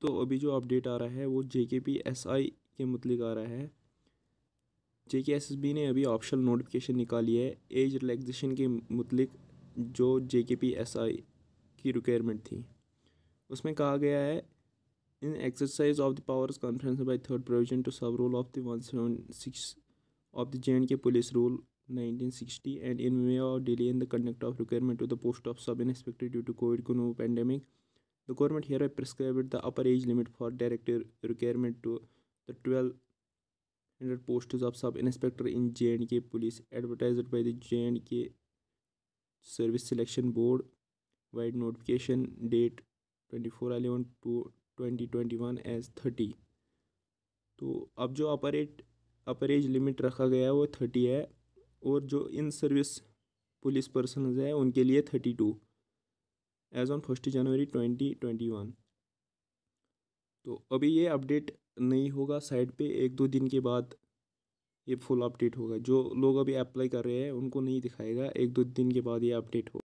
तो अभी जो अपडेट आ रहा है वो जे के पी एस आई के मतलब आ रहा है जे के एस एस बी ने अभी ऑप्शनल नोटिफिकेशन निकाली है एज रिलैक्सेशन के मतलब जो जे के पी एस आई की रिक्वायरमेंट थी उसमें कहा गया है in exercise of the powers conferred by third provision to sub rule of the one seven six of the J and K police rule nineteen sixty and in way of delay in the conduct of requirement to the post of sub inspector due to Covid को no pandemic The government hereby prescribed the upper age limit for direct requirement to the 1200 posts of sub-inspector in jnk police advertised by the jnk service selection board wide notification date 24 11 to 2021 age thirty तो अब जो अपरेट अपर age limit रखा गया है वो 30 है और जो इन सर्विस पुलिस पर्सनज हैं उनके लिए thirty two as on first January twenty twenty one तो अभी ये अपडेट नहीं होगा साइट पे एक दो दिन के बाद ये फुल अपडेट होगा जो लोग अभी अप्लाई कर रहे हैं उनको नहीं दिखाएगा एक दो दिन के बाद ये अपडेट होगा